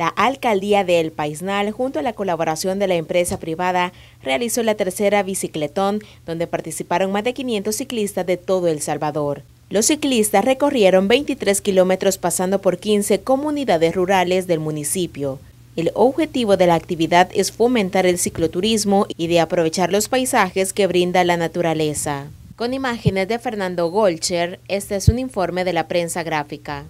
La alcaldía de El Paisnal, junto a la colaboración de la empresa privada, realizó la tercera bicicletón, donde participaron más de 500 ciclistas de todo El Salvador. Los ciclistas recorrieron 23 kilómetros pasando por 15 comunidades rurales del municipio. El objetivo de la actividad es fomentar el cicloturismo y de aprovechar los paisajes que brinda la naturaleza. Con imágenes de Fernando Golcher, este es un informe de la prensa gráfica.